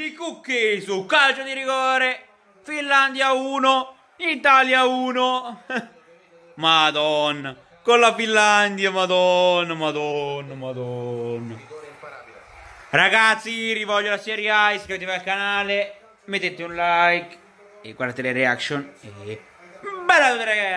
di Cucchi su calcio di rigore. Finlandia 1, Italia 1. Madonna, con la Finlandia, madonna, madonna, madonna. Ragazzi, rivoglio la serie A, iscrivetevi al canale, mettete un like e guardate le reaction e... Bella ragazzi!